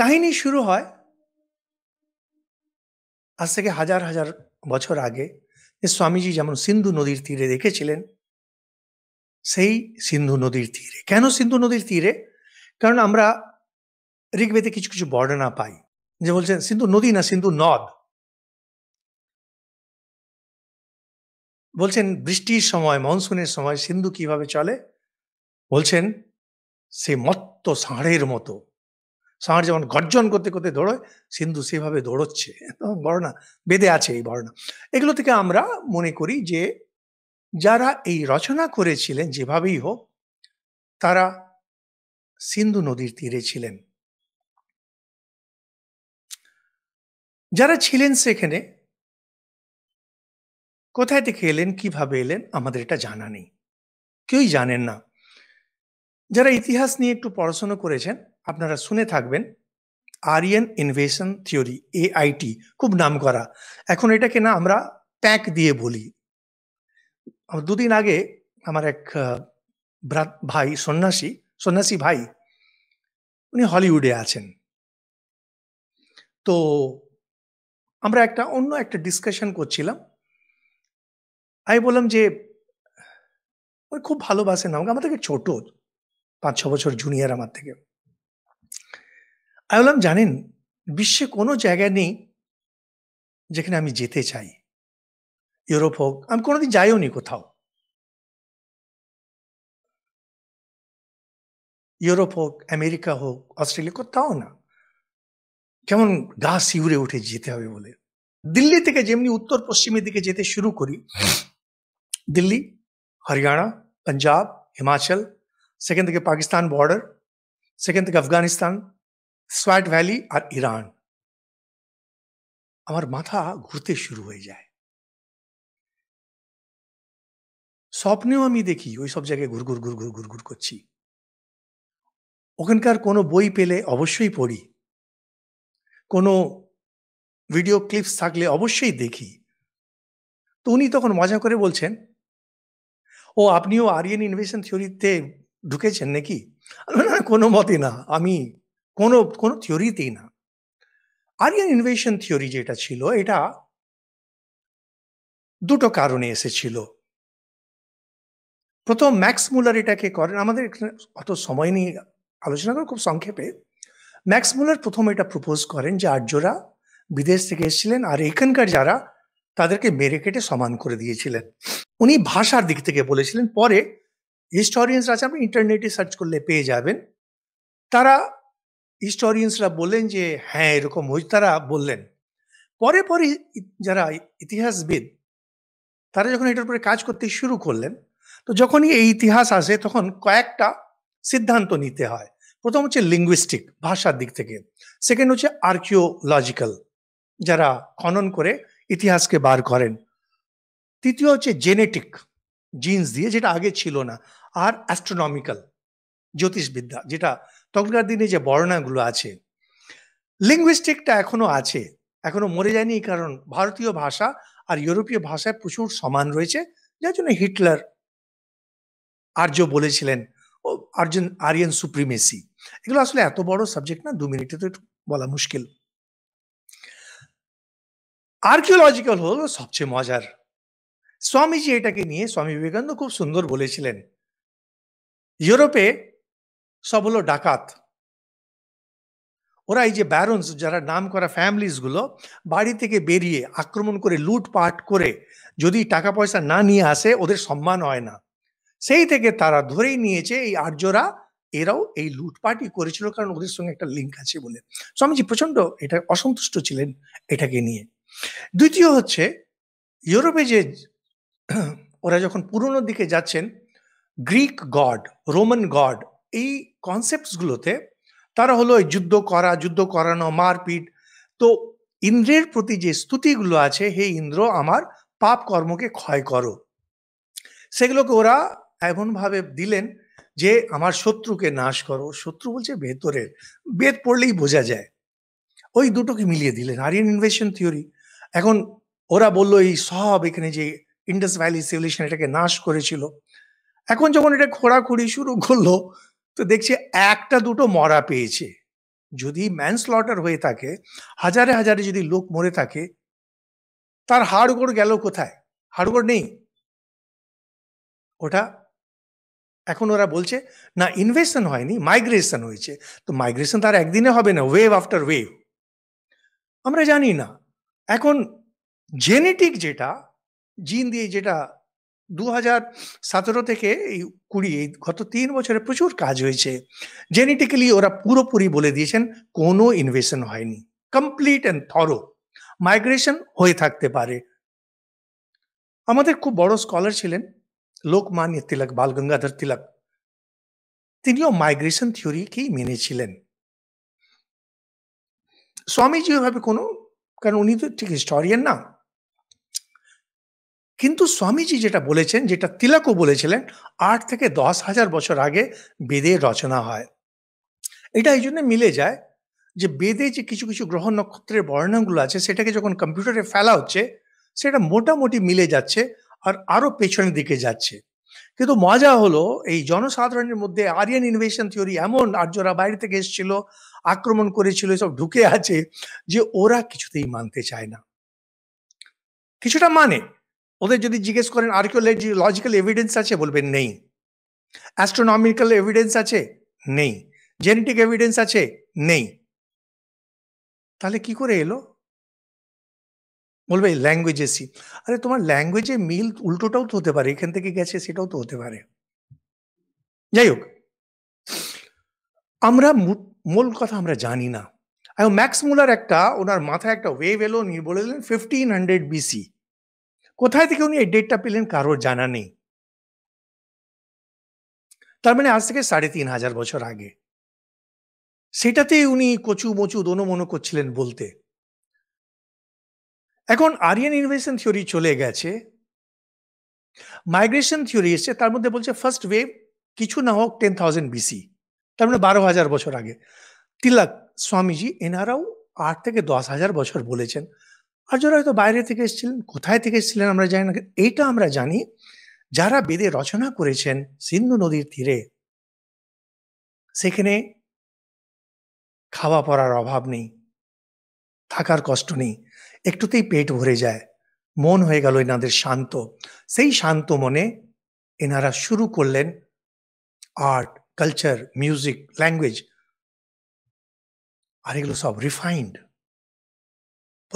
কাহিনী শুরু হয় আজ থেকে হাজার হাজার বছর আগে যে স্বামীজি যেমন সিন্ধু নদীর তীরে দেখেছিলেন সেই সিন্ধু নদীর তীরে কেন সিন্ধু নদীর তীরে কারণ আমরা ঋগ্বেদে কিছু কিছু বর্ণনা পাই যে বলছেন সিন্ধু নদী না সিন্ধু নদ বলছেন বৃষ্টির সময় মনসুনের সময় সিন্ধু কিভাবে চলে বলছেন সে মত্ত ষাঁড়ের মতো ষাঁড় যেমন গর্জন করতে করতে দৌড়োয় সিন্ধু সেভাবে দৌড়চ্ছে বর্ণা বেদে আছে এই বর্ণা এগুলো থেকে আমরা মনে করি যে যারা এই রচনা করেছিলেন যেভাবেই হোক তারা সিন্ধু নদীর তীরে ছিলেন যারা ছিলেন সেখানে কোথায় থেকে এলেন কিভাবে এলেন আমাদের এটা জানা নেই কেউই জানেন না যারা ইতিহাস নিয়ে একটু পড়াশোনা করেছেন আপনারা শুনে থাকবেন আরিয়ান ইনভেশন থিওরি এআইটি খুব নাম করা এখন এটাকে না আমরা প্যাক দিয়ে বলি দুদিন আগে আমার এক ভাই সন্ন্যাসী সন্ন্যাসী ভাই উনি হলিউডে আছেন তো আমরা একটা অন্য একটা ডিসকাশন করছিলাম আমি বললাম যে ওই খুব ভালোবাসেন আমাকে আমার থেকে ছোট পাঁচ ছ বছর জুনিয়র আমার থেকে আমি বললাম জানেন বিশ্বে কোনো জায়গা নেই যেখানে আমি যেতে চাই ইউরোপ হোক আমি কোনোদিন যাইও নি কোথাও ইউরোপ হোক আমেরিকা হোক অস্ট্রেলিয়া কোথাও না কেমন গা শিউরে উঠে যেতে হবে বলে দিল্লি থেকে যেমনি উত্তর পশ্চিমের দিকে যেতে শুরু করি দিল্লি হরিয়ানা পাঞ্জাব হিমাচল সেখান থেকে পাকিস্তান বর্ডার সেখান থেকে আফগানিস্তান সোয়াট ভ্যালি আর ইরান আমার মাথা ঘুরতে শুরু হয়ে যায় স্বপ্নেও আমি দেখি ওই সব জায়গায় ঘুর ঘুর ঘুর ঘুর ঘুর ঘুর করছি ওখানকার কোনো বই পেলে অবশ্যই পড়ি কোনো ভিডিও ক্লিপস থাকলে অবশ্যই দেখি তো উনি তখন মজা করে বলছেন ও আপনিও আরিয়ান ইনভেশন থিওরিতে ঢুকেছেন নাকি কোনো মতে না আমি কোনো কোনো থিওরিতেই না আরিয়ান ইনভেশন থিওরি যেটা ছিল এটা দুটো কারণে এসেছিল প্রথম ম্যাক্স মুলার এটাকে করেন আমাদের অত সময় নিয়ে আলোচনা করেন খুব সংক্ষেপে ম্যাক্স মুলার প্রথম এটা প্রপোজ করেন যে আর্যরা বিদেশ থেকে এসেছিলেন আর এখানকার যারা তাদেরকে মেরে কেটে সমান করে দিয়েছিলেন উনি ভাষার দিক থেকে বলেছিলেন পরে হিস্টোরিয়ানস আছে আপনি ইন্টারনেটে সার্চ করলে পেয়ে যাবেন তারা হিস্টোরিয়ান্সরা বললেন যে হ্যাঁ এরকম হই তারা বললেন পরে পরে যারা ইতিহাসবিদ তারা যখন এটার উপরে কাজ করতে শুরু করলেন তো যখনই এই ইতিহাস আসে তখন কয়েকটা সিদ্ধান্ত নিতে হয় প্রথম হচ্ছে লিঙ্গুইস্টিক ভাষার দিক থেকে সেকেন্ড হচ্ছে আর্কিওলজিক্যাল যারা খনন করে ইতিহাসকে বার করেন তৃতীয় হচ্ছে জেনেটিক জিন্স দিয়ে যেটা আগে ছিল না আর অ্যাস্ট্রোনমিক্যাল জ্যোতিষবিদ্যা যেটা তখনকার দিনে যে বর্ণাগুলো আছে লিঙ্গুইস্টিকটা এখনো আছে এখনো মরে যায়নি কারণ ভারতীয় ভাষা আর ইউরোপীয় ভাষায় প্রচুর সমান রয়েছে যার জন্য হিটলার আর্য বলেছিলেন ও আর্যন আরিয়ান সুপ্রিমেসি এগুলো আসলে এত বড় সাবজেক্ট না দু মিনিটে তো বলা মুশকিল আর্কিওলজিক্যাল হল সবচেয়ে মজার স্বামীজি এটাকে নিয়ে স্বামী বিবেকানন্দ খুব সুন্দর বলেছিলেন ইউরোপে সব হলো ডাকাত ওরা এই যে ব্যারন্স যারা নাম করা ফ্যামিলিসগুলো বাড়ি থেকে বেরিয়ে আক্রমণ করে লুটপাট করে যদি টাকা পয়সা না নিয়ে আসে ওদের সম্মান হয় না সেই থেকে তারা ধরেই নিয়েছে এই আর্যরা এরাও এই লুটপাটই করেছিল কারণ ওদের সঙ্গে একটা লিঙ্ক আছে বলে স্বামীজি প্রচন্ড এটা অসন্তুষ্ট ছিলেন এটাকে নিয়ে দ্বিতীয় হচ্ছে ইউরোপে যে ওরা যখন পুরনো দিকে যাচ্ছেন গ্রিক গড রোমান গড এই কনসেপ্টসগুলোতে তারা হলো যুদ্ধ করা যুদ্ধ করানো মারপিট তো ইন্দ্রের প্রতি যে স্তুতিগুলো আছে হে ইন্দ্র আমার পাপ কর্মকে ক্ষয় করো সেগুলোকে ওরা এমনভাবে দিলেন যে আমার শত্রুকে নাশ করো শত্রু বলছে ভেতরের বেদ পড়লেই বোঝা যায় ওই দুটোকে মিলিয়ে দিলেন আরিয়ান ইনভেশন থিওরি এখন ওরা বললো এই সব এখানে যে ইন্ডাস ভ্যালি সিভিলেশন এটাকে নাশ করেছিল এখন যখন এটা খোঁড়াখুড়ি শুরু করলো তো দেখছি একটা দুটো মরা পেয়েছে যদি ম্যান স্লটার হয়ে থাকে হাজারে হাজারে যদি লোক মরে থাকে তার হাড়গোড় গেল কোথায় হাড়গোড় নেই ওটা এখন ওরা বলছে না ইনভেশন হয়নি মাইগ্রেশন হয়েছে তো মাইগ্রেশন তার একদিনে হবে না ওয়েভ আফটার ওয়েভ আমরা জানি না এখন জেনেটিক যেটা জিন দিয়ে যেটা দু হাজার সতেরো থেকে এই কুড়ি এই গত তিন বছরে প্রচুর কাজ হয়েছে জেনেটিক্যালি ওরা পুরোপুরি বলে দিয়েছেন কোনো ইনভেশন হয়নি কমপ্লিট অ্যান্ড থরো মাইগ্রেশন হয়ে থাকতে পারে আমাদের খুব বড় স্কলার ছিলেন লোকমান্য তিলক বাল গঙ্গাধর তিলক তিনিও মাইগ্রেশন থিওরিকেই মেনেছিলেন স্বামীজি ওভাবে কোনো কারণ উনি তো ঠিক হিস্টোরিয়ান না কিন্তু স্বামীজি যেটা বলেছেন যেটা তিলকও বলেছিলেন আট থেকে দশ হাজার বছর আগে বেদে রচনা হয় এটা এই জন্য মিলে যায় যে বেদে যে কিছু কিছু গ্রহ নক্ষত্রের বর্ণনাগুলো আছে সেটাকে যখন কম্পিউটারে ফেলা হচ্ছে সেটা মোটামুটি মিলে যাচ্ছে আর আরও পেছনের দিকে যাচ্ছে কিন্তু মজা হলো এই জনসাধারণের মধ্যে আরিয়ান ইনভেশন থিওরি এমন আর্যরা বাইরে থেকে এসেছিল আক্রমণ করেছিল সব ঢুকে আছে যে ওরা কিছুতেই মানতে চায় না কিছুটা মানে ওদের যদি জিজ্ঞেস করেন আর্কিওলজিক্যাল এভিডেন্স আছে বলবেন নেই অ্যাস্ট্রোনমিক্যাল এভিডেন্স আছে নেই জেনেটিক এভিডেন্স আছে নেই তাহলে কি করে এলো বলবে ল্যাঙ্গুয়েজে সি আরে তোমার ল্যাঙ্গুয়েজে মিল উল্টোটাও তো হতে পারে এখান থেকে গেছে সেটাও তো হতে পারে যাই হোক আমরা মূল কথা আমরা জানি না ম্যাক্স মুলার একটা ওনার মাথায় একটা ওয়েভ এলো উনি দিলেন ফিফটিন হান্ড্রেড বিসি কোথায় থেকে উনি এই ডেটটা পেলেন কারোর জানা নেই তার মানে আজ থেকে সাড়ে তিন হাজার বছর আগে সেটাতে উনি কচু মচু দোনো করছিলেন বলতে এখন আরিয়ান ইনভেশন থিওরি চলে গেছে মাইগ্রেশন থিওরি এসছে তার মধ্যে বলছে ফার্স্ট ওয়েভ কিছু না হোক টেন থাউজেন্ড বিসি তার মানে বারো হাজার বছর আগে তিলক স্বামীজি এনারাও আট থেকে দশ হাজার বছর বলেছেন আর যারা হয়তো বাইরে থেকে এসেছিলেন কোথায় থেকে এসেছিলেন আমরা জানি না এইটা আমরা জানি যারা বেদে রচনা করেছেন সিন্ধু নদীর তীরে সেখানে খাওয়া পড়ার অভাব নেই থাকার কষ্ট নেই একটুতেই পেট ভরে যায় মন হয়ে গেল এনাদের শান্ত সেই শান্ত মনে এনারা শুরু করলেন আর্ট কালচার মিউজিক ল্যাঙ্গুয়েজ আর এগুলো সব রিফাইন্ড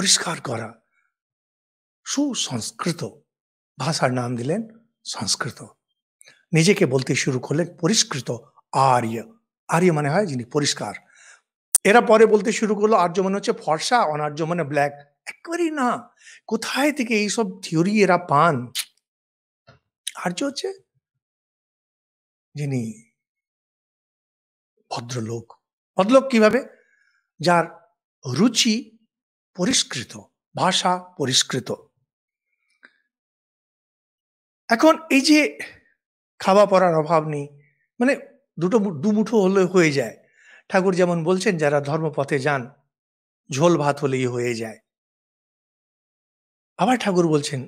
পরিষ্কার করা সুসংস্কৃত ভাষার নাম দিলেন সংস্কৃত নিজেকে বলতে শুরু করলেন পরিষ্কৃত আর্য আর্য মানে হয় যিনি পরিষ্কার এরা পরে বলতে শুরু করলো আর্য মানে হচ্ছে ফর্সা অনার্য মানে ব্ল্যাক একবারই না কোথায় থেকে এইসব থিওরি এরা পান আর্য হচ্ছে যিনি ভদ্রলোক ভদ্রলোক কিভাবে যার রুচি পরিষ্কৃত ভাষা পরিষ্কৃত এখন এই যে খাওয়া পড়ার অভাব নেই মানে দুটো দুমুঠো হলে হয়ে যায় ঠাকুর যেমন বলছেন যারা ধর্মপথে যান ঝোল ভাত হলেই হয়ে যায় আবার ঠাকুর বলছেন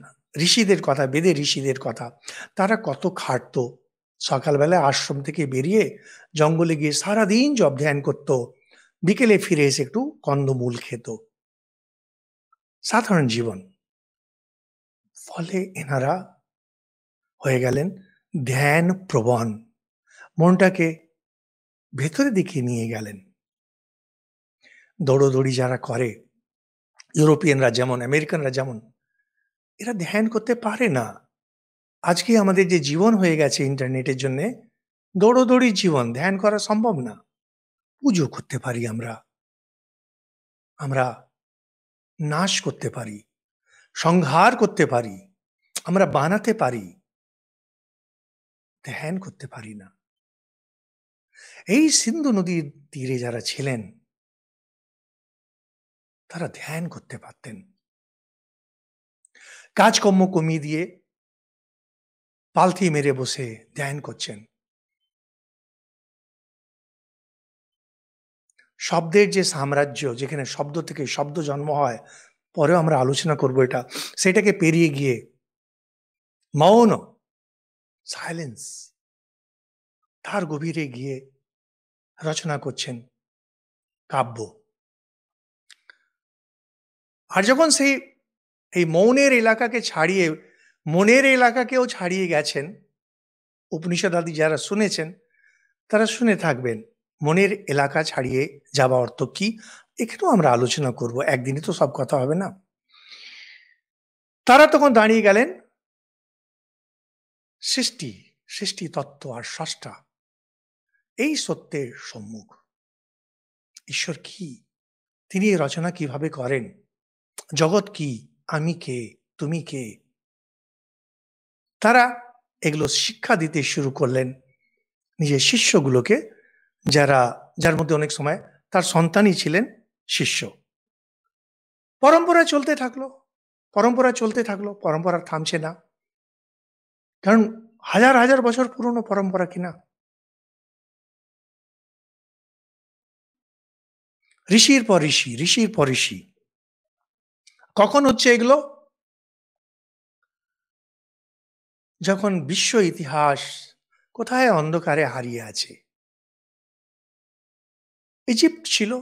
ঋষিদের কথা বেদে ঋষিদের কথা তারা কত খাটত সকালবেলা আশ্রম থেকে বেরিয়ে জঙ্গলে গিয়ে সারাদিন জব ধ্যান করত বিকেলে ফিরে এসে একটু কন্দমূল খেত সাধারণ জীবন ফলে এনারা হয়ে গেলেন ধ্যান প্রবণ মনটাকে ভেতরের দিকে নিয়ে গেলেন দৌড়দৌড়ি যারা করে ইউরোপিয়ানরা যেমন আমেরিকানরা যেমন এরা ধ্যান করতে পারে না আজকে আমাদের যে জীবন হয়ে গেছে ইন্টারনেটের জন্যে দৌড়দৌড়ি জীবন ধ্যান করা সম্ভব না পুজো করতে পারি আমরা আমরা নাশ করতে পারি সংহার করতে পারি আমরা বানাতে পারি ধ্যান করতে পারি না এই সিন্ধু নদীর তীরে যারা ছিলেন তারা ধ্যান করতে পারতেন কাজকর্ম কমিয়ে দিয়ে পালথি মেরে বসে ধ্যান করছেন শব্দের যে সাম্রাজ্য যেখানে শব্দ থেকে শব্দ জন্ম হয় পরেও আমরা আলোচনা করব এটা সেটাকে পেরিয়ে গিয়ে মৌন সাইলেন্স তার গভীরে গিয়ে রচনা করছেন কাব্য আর যখন সেই এই মৌনের এলাকাকে ছাড়িয়ে মনের এলাকাকেও ছাড়িয়ে গেছেন উপনিষদ আদি যারা শুনেছেন তারা শুনে থাকবেন মনের এলাকা ছাড়িয়ে যাওয়া অর্থ কি এখানেও আমরা আলোচনা করব একদিনে তো সব কথা হবে না তারা তখন দাঁড়িয়ে গেলেন সৃষ্টি সৃষ্টি তত্ত্ব আর ষষ্ঠা এই সত্যের সম্মুখ ঈশ্বর কি তিনি রচনা কিভাবে করেন জগৎ কি আমি কে তুমি কে তারা এগুলো শিক্ষা দিতে শুরু করলেন নিজের শিষ্যগুলোকে যারা যার মধ্যে অনেক সময় তার সন্তানই ছিলেন শিষ্য পরম্পরা চলতে থাকলো পরম্পরা চলতে থাকলো পরম্পরা থামছে না কারণ হাজার হাজার বছর পুরনো পরম্পরা কিনা ঋষির পর ঋষি ঋষির পর ঋষি কখন হচ্ছে এগুলো যখন বিশ্ব ইতিহাস কোথায় অন্ধকারে হারিয়ে আছে ইজিপ্ট ছিল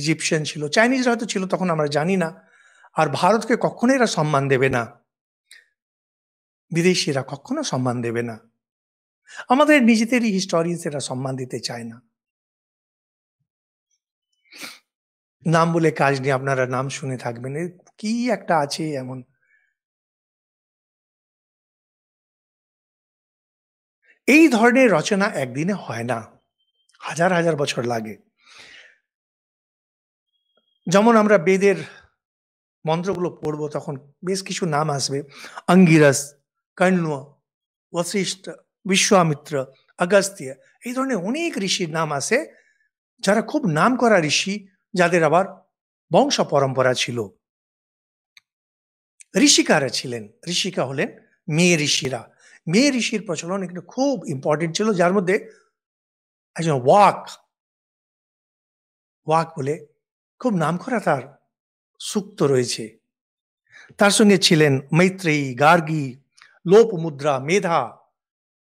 ইজিপশিয়ান ছিল চাইনিজরা হয়তো ছিল তখন আমরা জানি না আর ভারতকে কখনো এরা সম্মান দেবে না বিদেশিরা কখনো সম্মান দেবে না আমাদের নিজেদেরই হিস্টোরিয়ান্স এরা সম্মান দিতে চায় না নাম বলে কাজ নিয়ে আপনারা নাম শুনে থাকবেন কি একটা আছে এমন এই ধরনের রচনা একদিনে হয় না হাজার হাজার বছর লাগে যেমন আমরা বেদের মন্ত্রগুলো পড়বো তখন বেশ কিছু নাম আসবে আঙ্গিরাস কর্ণ বশিষ্ঠ বিশ্বামিত্র অগস্ত্য এই ধরনের অনেক ঋষির নাম আছে যারা খুব নাম করা ঋষি যাদের আবার বংশ পরম্পরা ছিল ঋষিকারা ছিলেন ঋষিকা হলেন মেয়ে ঋষিরা মেয়ে ঋষির প্রচলন এখানে খুব ইম্পর্টেন্ট ছিল যার মধ্যে একজন ওয়াক ওয়াক বলে খুব নামকরা তার সুক্ত রয়েছে তার সঙ্গে ছিলেন মৈত্রেয়ী গার্গী লোপ মুদ্রা মেধা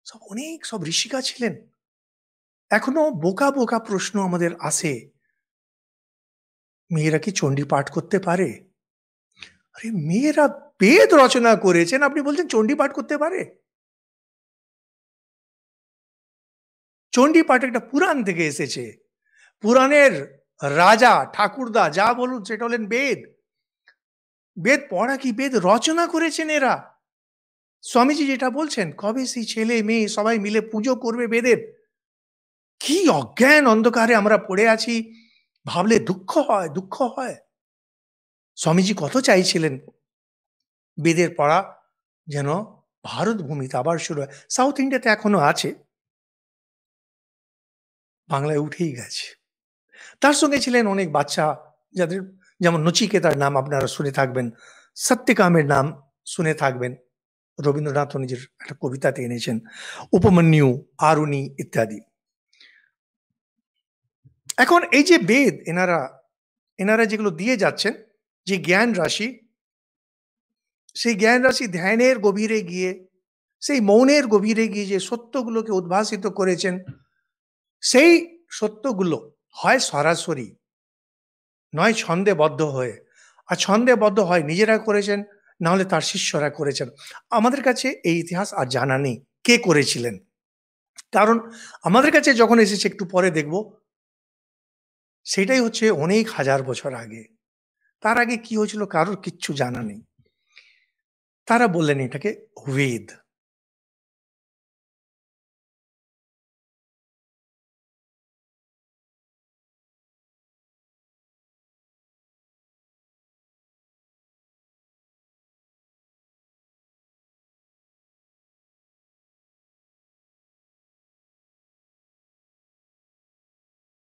সব অনেক সব ঋষিকা ছিলেন এখনো বোকা বোকা প্রশ্ন আমাদের আসে মেয়েরা কি চণ্ডী পাঠ করতে পারে আরে মেয়েরা বেদ রচনা করেছেন আপনি বলছেন চণ্ডী পাঠ করতে পারে চণ্ডী পাঠ একটা পুরাণ থেকে এসেছে পুরাণের রাজা ঠাকুরদা যা বলুন সেটা হলেন বেদ বেদ পড়া কি বেদ রচনা করেছেন এরা স্বামীজি যেটা বলছেন কবে সেই ছেলে মেয়ে সবাই মিলে পুজো করবে বেদের কি অজ্ঞান অন্ধকারে আমরা পড়ে আছি ভাবলে দুঃখ হয় দুঃখ হয় স্বামীজি কত চাইছিলেন বেদের পড়া যেন ভারত ভূমিতে আবার শুরু হয় সাউথ ইন্ডিয়াতে এখনো আছে বাংলায় উঠেই গেছে তার সঙ্গে ছিলেন অনেক বাচ্চা যাদের যেমন নচিকেতার নাম আপনারা শুনে থাকবেন সত্যিকামের নাম শুনে থাকবেন রবীন্দ্রনাথও নিজের একটা কবিতাতে এনেছেন উপমন্যু আরুণি ইত্যাদি এখন এই যে বেদ এনারা এনারা যেগুলো দিয়ে যাচ্ছেন যে জ্ঞান রাশি সেই জ্ঞান রাশি ধ্যানের গভীরে গিয়ে সেই মৌনের গভীরে গিয়ে যে সত্যগুলোকে উদ্ভাসিত করেছেন সেই সত্যগুলো হয় সরাসরি নয় ছন্দে বদ্ধ হয়ে আর ছন্দে বদ্ধ হয় নিজেরা করেছেন না হলে তার শিষ্যরা করেছেন আমাদের কাছে এই ইতিহাস আর জানা নেই কে করেছিলেন কারণ আমাদের কাছে যখন এসেছে একটু পরে দেখব সেটাই হচ্ছে অনেক হাজার বছর আগে তার আগে কি হয়েছিল কারোর কিচ্ছু জানা নেই তারা বললেন এটাকে হুয়েদ